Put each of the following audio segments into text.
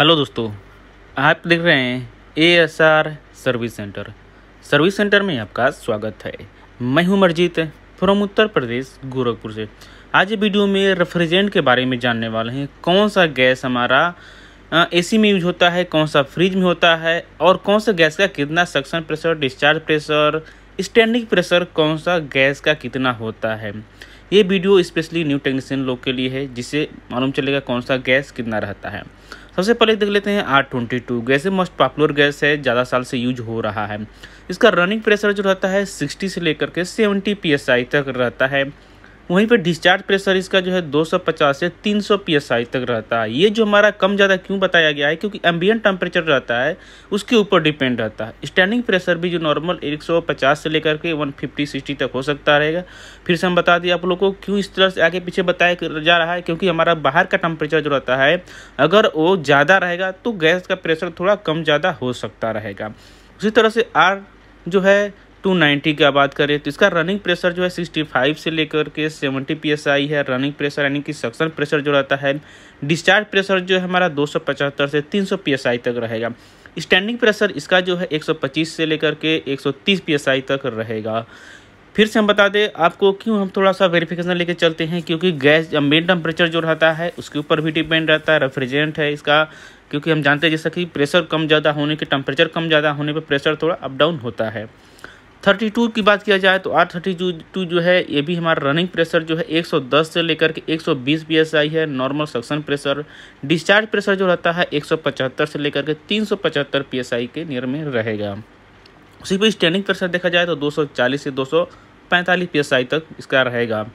hello दोस्तों आप देख रहे हैं A S R service centre service centre में आपका स्वागत है मैं हूं मरजीत फ्रॉम उत्तर प्रदेश गोरखपुर से आज वीडियो में रेफ्रिजरेंट के बारे में जानने वाले हैं कौन सा गैस हमारा एसी में यूज होता है कौन सा फ्रिज में होता है और कौन सा गैस का कितना suction pressure discharge pressure standing pressure कौन सा गैस का कितना होता है ये वीडियो स्पेशली न्यू टेक्नीशियन लोग के लिए है जिसे मालूम चलेगा कौन सा गैस कितना रहता है सबसे पहले देख लेते हैं R twenty two gas most popular gas है ज़्यादा साल से यूज हो रहा है इसका रनिंग प्रेशर जो रहता है सिक्सटी से लेकर के सेवेंटी पी तक रहता है वहीं पर डिस्चार्ज प्रेशर इसका जो है 250 से 300 सौ तक रहता है ये जो हमारा कम ज़्यादा क्यों बताया गया है क्योंकि एम्बियन टेम्परेचर रहता है उसके ऊपर डिपेंड रहता है स्टैंडिंग प्रेशर भी जो नॉर्मल एक से लेकर के वन फिफ्टी तक हो सकता रहेगा फिर से हम बता दिए आप लोग को क्यों इस तरह से आगे पीछे बताया जा रहा है क्योंकि हमारा बाहर का टेम्परेचर जो रहता है अगर वो ज़्यादा रहेगा तो गैस का प्रेशर थोड़ा कम ज़्यादा हो सकता रहेगा उसी तरह से आर जो है 290 की बात करें तो इसका रनिंग प्रेशर जो है 65 से लेकर के 70 पीएसआई है रनिंग प्रेशर यानी कि सक्शन प्रेशर जो रहता है डिस्चार्ज प्रेशर जो है हमारा 275 से 300 पीएसआई तक रहेगा स्टैंडिंग प्रेशर इसका जो है 125 से लेकर के 130 पीएसआई तक रहेगा फिर से हम बता दें आपको क्यों हम थोड़ा सा वेरिफिकेशन लेके चलते हैं क्योंकि गैस या मेन टेम्परेचर जो रहता है उसके ऊपर भी डिपेंड रहता है रेफ्रिजरेंट है इसका क्योंकि हम जानते हैं जैसा कि प्रेशर कम ज़्यादा होने के टेम्परेचर कम ज़्यादा होने पर प्रेशर थोड़ा अप डाउन होता है थर्टी टू की बात किया जाए तो आर थर्टी टू जो है ये भी हमारा रनिंग प्रेशर जो है 110 से लेकर के 120 पीएसआई है normal suction pressure discharge pressure जो रहता है 175 से लेकर के 375 पीएसआई के नियर में रहेगा उसी पर स्टैंडिंग प्रेशर देखा जाए तो 240 से 245 आई तक इसका रहेगा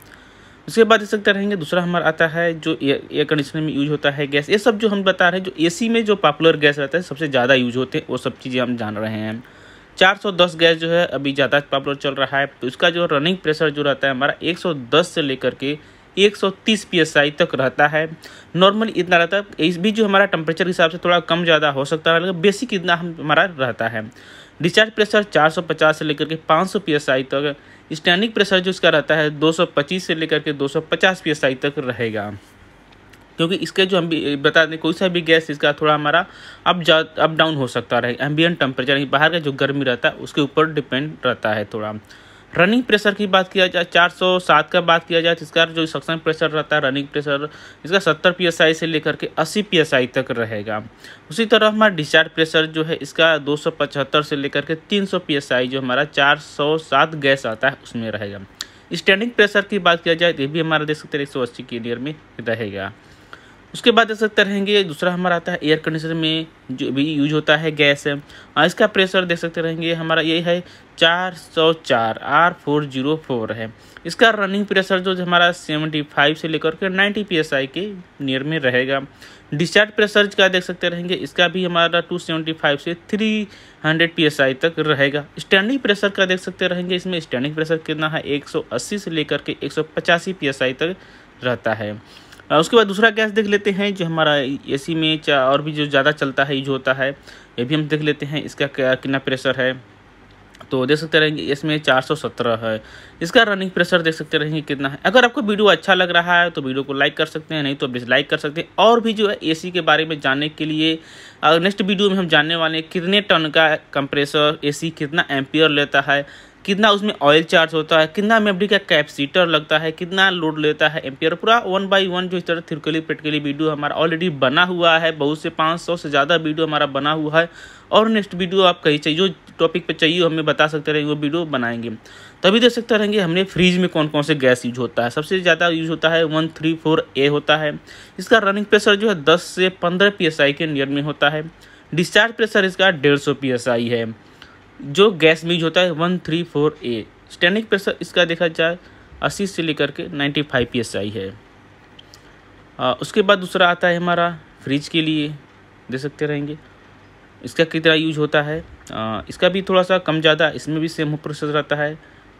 उसके बाद इस सकते रहेंगे दूसरा हमारा आता है जो एयर कंडीशनर में यूज होता है गैस ये सब जो हम बता रहे हैं जो ए में जो पॉपुलर गैस रहता है सबसे ज़्यादा यूज होते हैं वो सब चीज़ें हम जान रहे हैं 410 गैस जो है अभी ज़्यादा पॉपुलर चल रहा है उसका जो रनिंग प्रेशर जो रहता है हमारा 110 से लेकर के 130 आई तक रहता है नॉर्मल इतना रहता है इस भी जो हमारा टेम्परेचर के हिसाब से थोड़ा कम ज़्यादा हो सकता है लेकिन बेसिक इतना हम हमारा रहता है डिस्चार्ज प्रेशर 450 से लेकर के 500 आई तक स्टैंडिंग प्रेशर जो इसका रहता है 225 से लेकर के 250 आई तक रहेगा क्योंकि इसके जो हम भी बता दें कोई सा भी गैस इसका थोड़ा हमारा अप जा अप डाउन हो सकता रहे एम्बियन टेम्परेचर यानी बाहर का जो गर्मी रहता है उसके ऊपर डिपेंड रहता है थोड़ा रनिंग प्रेशर की बात किया जाए चार सौ सात का बात किया जाए तो इसका जो सक्शन प्रेशर रहता है रनिंग प्रेशर इसका सत्तर पी से लेकर के अस्सी पी तक रहेगा उसी तरह हमारा डिस्चार्ज प्रेशर जो है इसका दो से लेकर के तीन सौ जो हमारा चार गैस आता है उसमें रहेगा स्टैंडिंग प्रेशर की बात किया जाए तो ये भी हमारा देख सकते हैं एक के नियर में रहेगा उसके बाद देख सकते रहेंगे दूसरा हमारा आता है एयर कंडीशनर में जो भी यूज होता है गैस है हाँ, इसका प्रेशर देख सकते रहेंगे हमारा ये है चार सौ चार आर फोर जीरो फोर है इसका रनिंग प्रेशर जो हमारा सेवेंटी फाइव से लेकर के नाइन्टी पी एस आई के नियर में रहेगा डिस्चार्ज प्रेशर का देख सकते रहेंगे इसका भी हमारा टू सेवेंटी फाइव से three hundred P S I तक रहेगा स्टैंडिंग प्रेशर का देख सकते रहेंगे इसमें स्टैंडिंग प्रेशर कितना है एक सौ अस्सी से लेकर के एक सौ पचासी पी एस आई तक रहता है उसके बाद दूसरा गैस देख लेते हैं जो हमारा एसी में और भी जो ज़्यादा चलता है यूज होता है ये भी हम देख लेते हैं इसका कितना प्रेशर है तो देख सकते रहेंगे इसमें 417 है इसका रनिंग प्रेशर देख सकते रहेंगे कितना है अगर आपको वीडियो अच्छा लग रहा है तो वीडियो को लाइक कर सकते हैं नहीं तो डिसलाइक कर सकते हैं और भी जो है एसी के बारे में जानने के लिए अगर नेक्स्ट वीडियो में हम जानने वाले हैं कितने टन का कंप्रेसर एसी कितना एम्पियर लेता है कितना उसमें ऑयल चार्ज होता है कितना मेमरी का कैपेसिटर लगता है कितना लोड लेता है एम्पियर पूरा वन बाई वन जो इस तरह थिरकली पेटकली वीडियो हमारा ऑलरेडी बना हुआ है बहुत से 500 से ज़्यादा वीडियो हमारा बना हुआ है और नेक्स्ट वीडियो आप कहीं चाहिए जो टॉपिक पे चाहिए हमें बता सकते रहेंगे वो वीडियो बनाएंगे तभी देख सकते रहेंगे हमने फ्रीज में कौन कौन से गैस यूज होता है सबसे ज़्यादा यूज होता है वन थ्री फोर ए होता है इसका रनिंग प्रेशर जो है दस से पंद्रह पी के नियर में होता है डिस्चार्ज प्रेशर इसका डेढ़ सौ पी है जो गैस यूज होता है one three four A standing pressure इसका देखा जाए अस्सी से लेकर के ninety five P S I है आ, उसके बाद दूसरा आता है हमारा फ्रिज के लिए दे सकते रहेंगे इसका कितना यूज होता है आ, इसका भी थोड़ा सा कम ज़्यादा इसमें भी सेम प्रोसेस रहता है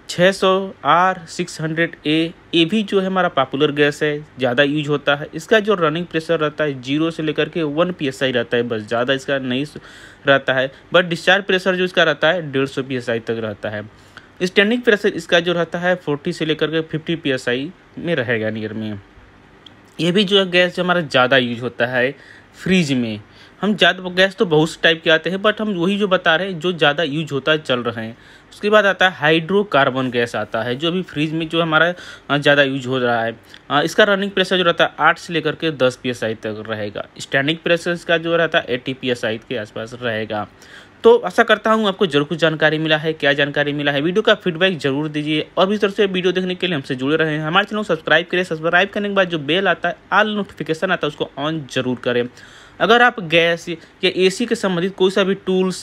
छः सौ आर सिक्स हंड्रेड ए ये भी जो है हमारा पॉपुलर गैस है ज़्यादा यूज होता है इसका जो रनिंग प्रेशर रहता है जीरो से लेकर के वन पी एस आई रहता है बस ज़्यादा इसका नहीं रहता है बट डिस्चार्ज प्रेशर जो इसका रहता है डेढ़ सौ पी एस आई तक रहता है स्टैंडिंग प्रेशर इसका जो रहता है फोर्टी से लेकर के फिफ्टी पी एस आई में रहेगा नियर में ये भी जो है गैस जो हमारा ज़्यादा यूज होता है फ्रिज में हम ज़्यादा गैस तो बहुत से टाइप के आते हैं बट हम वही जो बता रहे हैं जो ज़्यादा यूज होता है चल रहे हैं उसके बाद आता है हाइड्रोकार्बन गैस आता है जो अभी फ्रीज में जो हमारा ज़्यादा यूज हो रहा है इसका रनिंग प्रेशर जो रहता है आठ से लेकर के दस पी तक रहेगा स्टैंडिंग प्रेशर इसका जो रहता है एटी पी के आसपास रहेगा तो आशा करता हूँ आपको जरूर कुछ जानकारी मिला है क्या जानकारी मिला है वीडियो का फीडबैक जरूर दीजिए और भी तरह से वीडियो देखने के लिए हमसे जुड़े रहे हैं हमारे चैनल को सब्सक्राइब करें सब्सक्राइब करने के बाद जो बेल आता है आल नोटिफिकेशन आता है उसको ऑन जरूर करें अगर आप गैस या एसी के संबंधित कोई सा भी टूल्स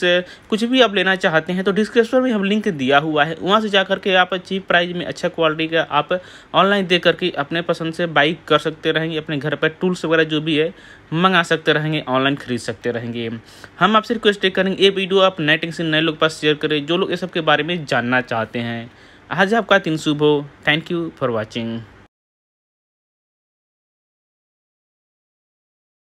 कुछ भी आप लेना चाहते हैं तो डिस्क्रिप्शन में हम लिंक दिया हुआ है वहाँ से जा करके आप चीप प्राइस में अच्छा क्वालिटी का आप ऑनलाइन दे करके अपने पसंद से बाइक कर सकते रहेंगे अपने घर पर टूल्स वगैरह जो भी है मंगा सकते रहेंगे ऑनलाइन खरीद सकते रहेंगे हम आपसे रिक्वेस्ट करेंगे ये वीडियो आप नेटिंग से नए लोग पास शेयर करें जो लोग ये सब के बारे में जानना चाहते हैं आज आपका दिन शुभ हो थैंक यू फॉर वॉचिंग